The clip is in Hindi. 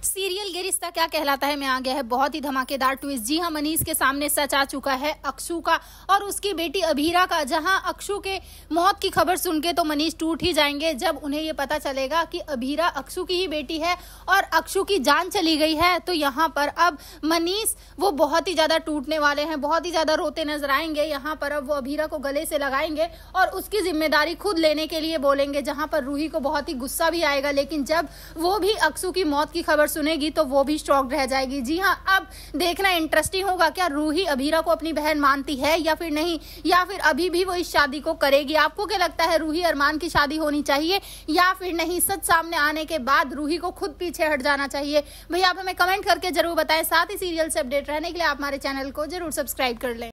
सीरियल गिरिश्ता क्या कहलाता है मैं आ गया है बहुत ही धमाकेदार ट्विस्ट जी हाँ मनीष के सामने सच आ चुका है अक्षु का और उसकी बेटी अभीरा का जहां अक्षु के मौत की खबर सुन के तो मनीष टूट ही जाएंगे जब उन्हें ये पता चलेगा कि अभीरा अक्षु की ही बेटी है और अक्षु की जान चली गई है तो यहाँ पर अब मनीष वो बहुत ही ज़्यादा टूटने वाले हैं बहुत ही ज़्यादा रोते नजर आएंगे यहाँ पर अब वो अभीरा को गले से लगाएंगे और उसकी जिम्मेदारी खुद लेने के लिए बोलेंगे जहाँ पर रूही को बहुत ही गुस्सा भी आएगा लेकिन जब वो भी अक्षु की मौत की खबर खबर सुनेगी तो वो भी शॉक रह जाएगी जी हाँ अब देखना इंटरेस्टिंग होगा क्या रूही अभीरा को अपनी बहन मानती है या फिर नहीं या फिर अभी भी वो इस शादी को करेगी आपको क्या लगता है रूही अरमान की शादी होनी चाहिए या फिर नहीं सच सामने आने के बाद रूही को खुद पीछे हट जाना चाहिए भैया आप हमें कमेंट करके जरूर बताएं साथ ही सीरियल से अपडेट रहने के लिए आप हमारे चैनल को जरूर सब्सक्राइब कर लें